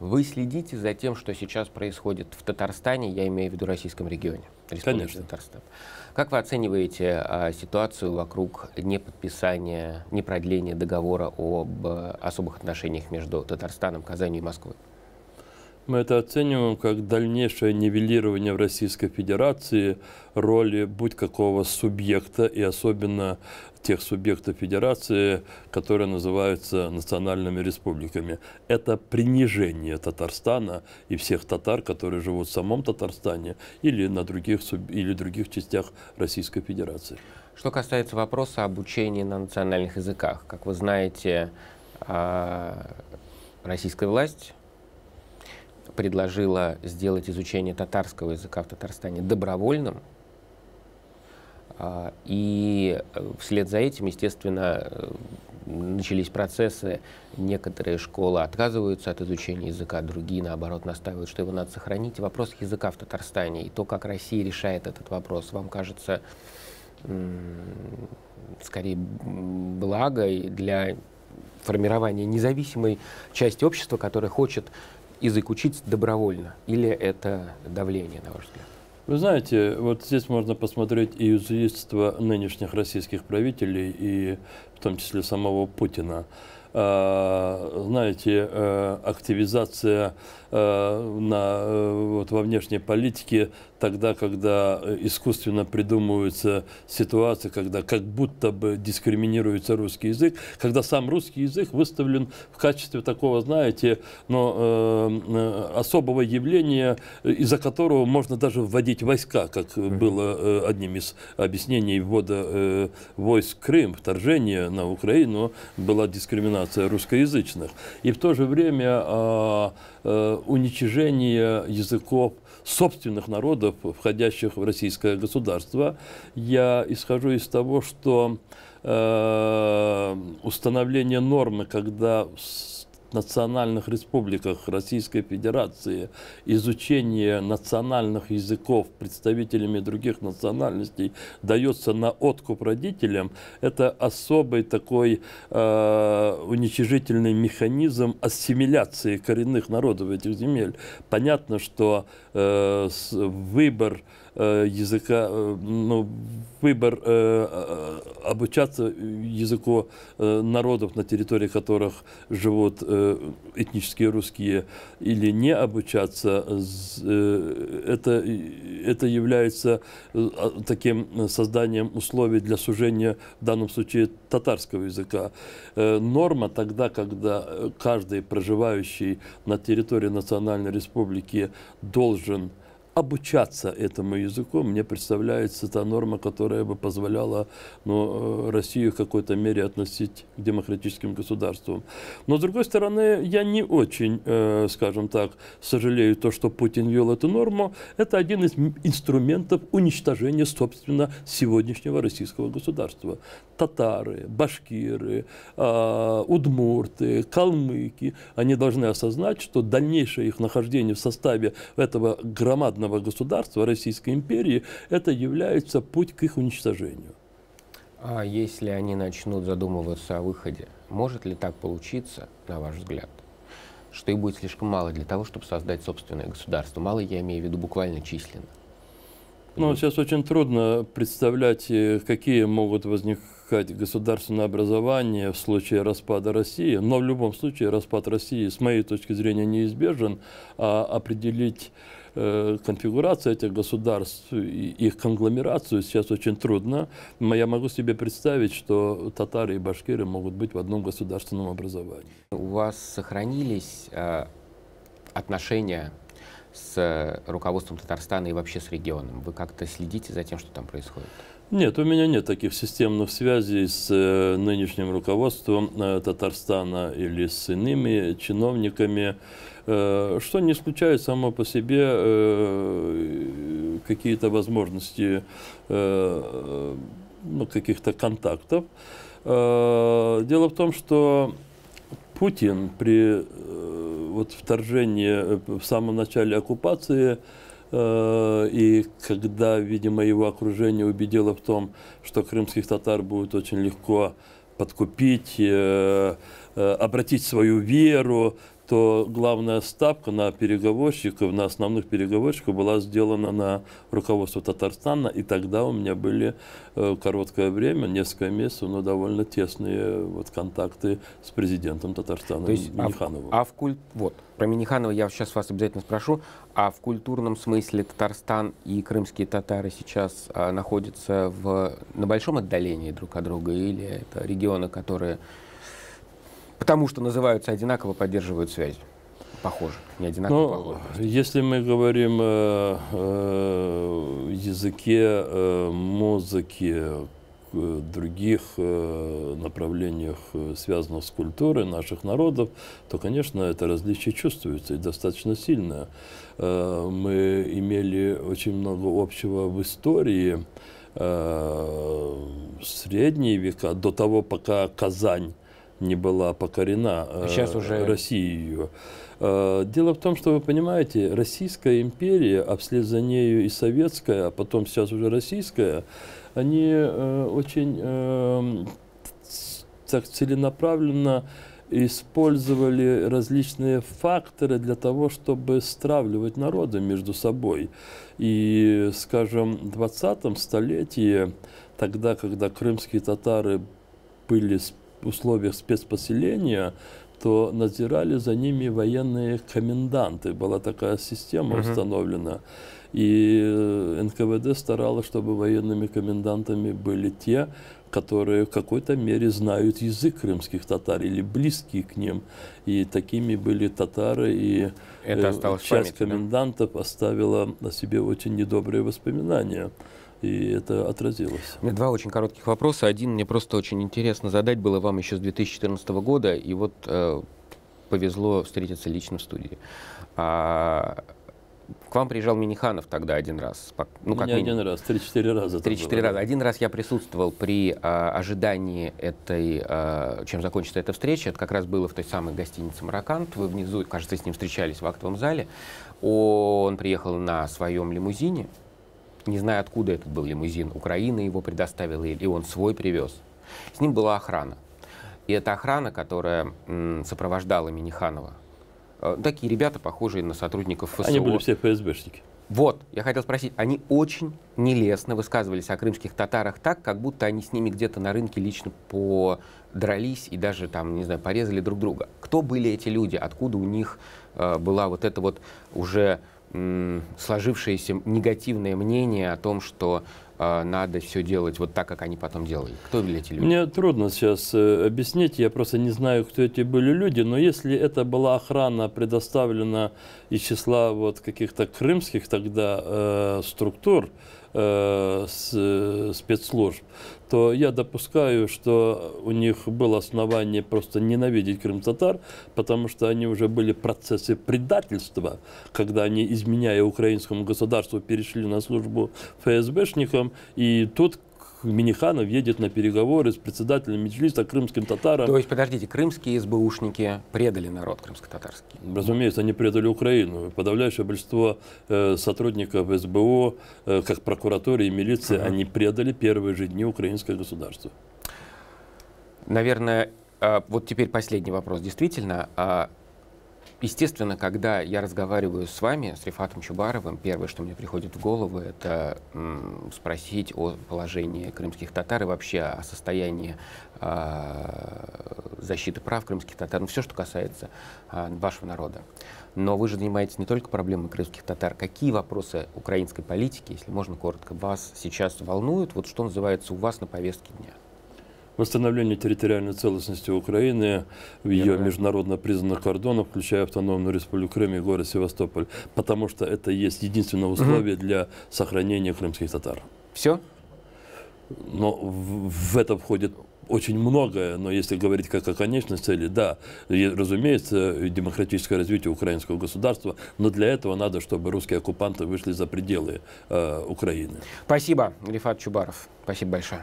Вы следите за тем, что сейчас происходит в Татарстане, я имею в виду российском регионе, Республике Конечно. Татарстан. Как вы оцениваете а, ситуацию вокруг неподписания, непродления договора об э, особых отношениях между Татарстаном, Казанью и Москвой? мы это оцениваем как дальнейшее нивелирование в Российской Федерации роли будь какого субъекта, и особенно тех субъектов федерации, которые называются национальными республиками. Это принижение Татарстана и всех татар, которые живут в самом Татарстане или на других, или других частях Российской Федерации. Что касается вопроса обучения на национальных языках, как вы знаете, а, российская власть предложила сделать изучение татарского языка в Татарстане добровольным. А, и э, вслед за этим, естественно, э, начались процессы. Некоторые школы отказываются от изучения языка, другие, наоборот, настаивают, что его надо сохранить. Вопрос языка в Татарстане и то, как Россия решает этот вопрос, вам кажется, скорее, благо для формирования независимой части общества, которая хочет язык учить добровольно? Или это давление, на ваш взгляд? Вы знаете, вот здесь можно посмотреть и иезуитство нынешних российских правителей, и в том числе самого Путина. Э, знаете, э, активизация э, на, вот, во внешней политике тогда, когда искусственно придумываются ситуации, когда как будто бы дискриминируется русский язык, когда сам русский язык выставлен в качестве такого, знаете, но э, особого явления, из-за которого можно даже вводить войска, как было э, одним из объяснений ввода э, войск Крым, вторжение на Украину, была дискриминация дискриминация русскоязычных, и в то же время а, э, уничижение языков собственных народов, входящих в российское государство. Я исхожу из того, что э, установление нормы, когда национальных республиках Российской Федерации, изучение национальных языков представителями других национальностей дается на откуп родителям, это особый такой э, уничижительный механизм ассимиляции коренных народов этих земель. Понятно, что э, выбор языка, ну, выбор обучаться языку народов, на территории которых живут этнические русские, или не обучаться, это, это является таким созданием условий для сужения, в данном случае, татарского языка. Норма тогда, когда каждый проживающий на территории Национальной Республики должен обучаться этому языку, мне представляется та норма, которая бы позволяла ну, э, Россию в какой-то мере относить к демократическим государствам. Но, с другой стороны, я не очень, э, скажем так, сожалею то, что Путин вел эту норму. Это один из инструментов уничтожения, собственно, сегодняшнего российского государства. Татары, башкиры, э, удмурты, калмыки, они должны осознать, что дальнейшее их нахождение в составе этого громадного западного государства, Российской империи, это является путь к их уничтожению. А если они начнут задумываться о выходе, может ли так получиться, на ваш взгляд, что их будет слишком мало для того, чтобы создать собственное государство? Мало я имею в виду буквально численно. Ну, сейчас очень трудно представлять, э, какие могут возникать государственные образования в случае распада России. Но в любом случае распад России, с моей точки зрения, неизбежен. А определить Э, конфигурацию этих государств, их конгломерацию сейчас очень трудно. Но я могу себе представить, что татары и башкиры могут быть в одном государственном образовании. У вас сохранились э, отношения с руководством Татарстана и вообще с регионом? Вы как-то следите за тем, что там происходит? Нет, у меня нет таких системных связей с э, нынешним руководством э, Татарстана или с иными чиновниками, э, что не исключает само по себе какие-то возможности ну, каких-то контактов. Дело в том, что Путин при вот, вторжении в самом начале оккупации – Э, и когда, видимо, его окружение убедило в том, что крымских татар будет очень легко подкупить, э, э, обратить свою веру, что главная ставка на переговорщиков, на основных переговорщиков была сделана на руководство Татарстана, и тогда у меня были э, короткое время, несколько месяцев, но довольно тесные вот контакты с президентом Татарстана То есть, а Минихановым. А в, а в культ... Вот, про Миниханова я сейчас вас обязательно спрошу. А в культурном смысле Татарстан и крымские татары сейчас а, находятся в, на большом отдалении друг от друга? Или это регионы, которые Потому что называются одинаково, поддерживают связь. Похоже, не одинаково. Ну, если мы говорим о э, э, языке, э, музыке, других направлениях, связанных с культурой наших народов, то, конечно, это различие чувствуется и достаточно сильно. Э, мы имели очень много общего в истории в э, средние века, до того, пока Казань не была покорена Сейчас э, а уже... Россией. Э, дело в том, что вы понимаете, Российская империя, а вслед за нею и Советская, а потом сейчас уже Российская, они э, очень так целенаправленно использовали различные факторы для того, чтобы стравливать народы между собой. И, скажем, в 20 столетии, тогда, когда крымские татары были условиях спецпоселения, то надзирали за ними военные коменданты. Была такая система угу. установлена. И э, НКВД старалась, чтобы военными комендантами были те, которые в какой-то мере знают язык крымских татар или близкие к ним. И такими были татары, и Это э, часть памяти, комендантов да? оставила о себе очень недобрые воспоминания и это отразилось. У меня два очень коротких вопроса. Один мне просто очень интересно задать было вам еще с 2014 года, и вот э, повезло встретиться лично в студии. А, к вам приезжал Миниханов тогда один раз. Ну, как Не мини... один раз, три-четыре раза. Три-четыре раза. Один раз я присутствовал при а, ожидании этой, а, чем закончится эта встреча. Это как раз было в той самой гостинице «Маракант». Вы внизу, кажется, с ним встречались в актовом зале. Он приехал на своем лимузине, не знаю, откуда этот был лимузин, Украина его предоставила или он свой привез. С ним была охрана. И эта охрана, которая сопровождала Миниханова, э, такие ребята, похожие на сотрудников ФСО. Они были все ФСБшники. Вот, я хотел спросить, они очень нелестно высказывались о крымских татарах так, как будто они с ними где-то на рынке лично подрались и даже там, не знаю, порезали друг друга. Кто были эти люди? Откуда у них э, была вот эта вот уже сложившееся негативное мнение о том, что а, надо все делать вот так, как они потом делали? Кто были эти люди? Мне трудно сейчас э, объяснить, я просто не знаю, кто эти были люди, но если это была охрана, предоставлена из числа вот каких-то крымских тогда э, структур, э, э, спецслужб, то я допускаю, что у них было основание просто ненавидеть крым-татар, потому что они уже были процессы предательства, когда они, изменяя украинскому государству, перешли на службу ФСБшникам, и тут Миниханов едет на переговоры с председателем Меджлиса крымским татаром. То есть, подождите, крымские СБУшники предали народ крымско-татарский? Разумеется, они предали Украину. Подавляющее большинство э, сотрудников СБУ, э, как прокуратуры и милиции, угу. они предали первые же дни украинское государство. Наверное, а, вот теперь последний вопрос. Действительно, а, Естественно, когда я разговариваю с вами, с Рифатом Чубаровым, первое, что мне приходит в голову, это спросить о положении крымских татар и вообще о состоянии а, защиты прав крымских татар, ну все, что касается а, вашего народа. Но вы же занимаетесь не только проблемой крымских татар. Какие вопросы украинской политики, если можно коротко, вас сейчас волнуют? Вот что называется у вас на повестке дня? восстановлению территориальной целостности Украины в ее международно признанных кордонах, включая Автономную Республику Крым и город Севастополь, потому что это есть единственное условие угу. для сохранения крымских татар. Все? Но в, в это входит очень многое, но если говорить как о конечной цели, да, и, разумеется, демократическое развитие украинского государства, но для этого надо, чтобы русские оккупанты вышли за пределы э, Украины. Спасибо, Рифат Чубаров. Спасибо большое.